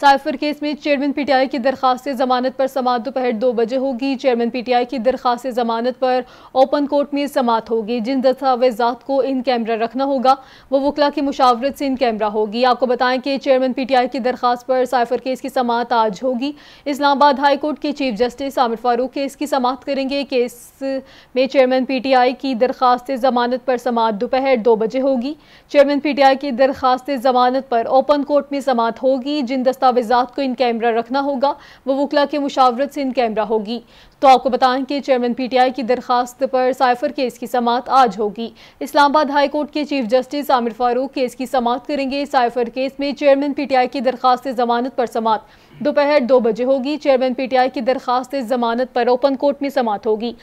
cipher case में chairman PTI की दरखास्त जमानत पर समात दोपहर दो बजे होगी चेयरमैन पीटीआई की दरखास्त जमानत पर ओपन कोर्ट में समात होगी जिन दस्तावेजात को इन कैमरा रखना होगा वो वकला की मुशावरत से इन कैमरा होगी आपको बताएं कि चेयरमैन पीटीआई की दरखास्त पर साइफर केस की समात आज होगी इस्लामाबाद हाई कोर्ट के chief justice Aamir Farooq case की समात करेंगे केस में चेयरमैन पीटीआई की दरखास्त जमानत पर समात दोपहर दो बजे होगी चेयरमैन पीटीआई की दरखास्त जमानत पर ओपन कोर्ट में समात होगी जिन दस्ता दस्तावेजा को इन कैमरा रखना होगा व वकला के मुशावरत से इन कैमरा होगी तो आपको बताएं कि चेयरमैन पी टी आई की दरखास्त पर साइफर केस की समात आज होगी इस्लामाबाद हाई कोर्ट के chief justice Aamir Farooq case की समात करेंगे साइफर केस में चेयरमैन पी टी आई की दरखास्त जमानत पर समात दोपहर दो बजे होगी चेयरमैन पी टी आई की दरखास्त जमानत पर ओपन कोर्ट में समात होगी